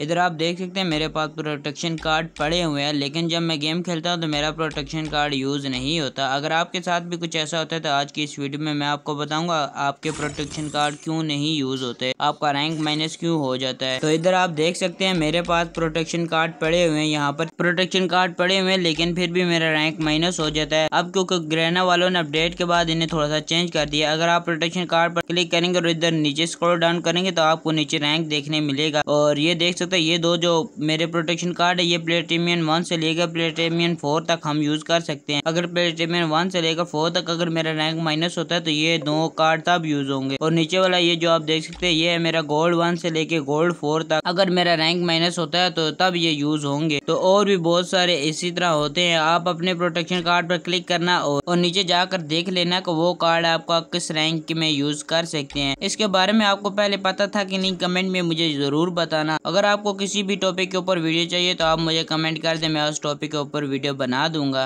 इधर आप देख सकते हैं मेरे पास प्रोटेक्शन कार्ड पड़े हुए हैं लेकिन जब मैं गेम खेलता हूँ तो मेरा प्रोटेक्शन कार्ड यूज़ नहीं होता अगर आपके साथ भी कुछ ऐसा होता है तो आज की इस वीडियो में मैं आपको बताऊंगा आपके प्रोटेक्शन कार्ड क्यों नहीं यूज़ होते आपका रैंक माइनस क्यों हो जाता है तो इधर आप देख सकते हैं मेरे पास प्रोटेक्शन कार्ड पड़े हुए हैं यहाँ पर प्रोटेक्शन कार्ड पड़े हुए हैं लेकिन फिर भी मेरा रैंक माइनस हो जाता है अब क्योंकि ग्रेना वालों ने अपडेट के बाद इन्हें थोड़ा सा चेंज कर दिया अगर आप प्रोटेक्शन कार्ड पर क्लिक करेंगे और इधर नीचे स्क्रॉल डाउन करेंगे तो आपको नीचे रैंक देखने मिलेगा और ये देख सकते हैं ये दो जो मेरे प्रोटेक्शन कार्ड है ये प्लेटिनियम वन से लेकर प्लेटिनियम फोर तक हम यूज़ कर सकते हैं अगर प्लेटिनियम वन से लेकर फोर तक अगर मेरा रैंक माइनस होता है तो ये दो कार्ड तब यूज़ होंगे और नीचे वाला ये जो आप देख सकते हैं ये है मेरा गोल्ड वन से लेके गोल्ड फोर तक अगर मेरा रैंक माइनस होता है तो तब ये यूज़ होंगे तो और भी बहुत सारे इसी तरह होते हैं आप अपने प्रोटेक्शन कार्ड पर क्लिक करना और, और नीचे जाकर देख लेना कि वो कार्ड आपका किस रैंक में यूज़ कर सकते हैं इसके बारे में आपको पहले पता था कि नहीं कमेंट में मुझे ज़रूर बताना अगर आप आपको किसी भी टॉपिक के ऊपर वीडियो चाहिए तो आप मुझे कमेंट कर दें मैं उस टॉपिक के ऊपर वीडियो बना दूंगा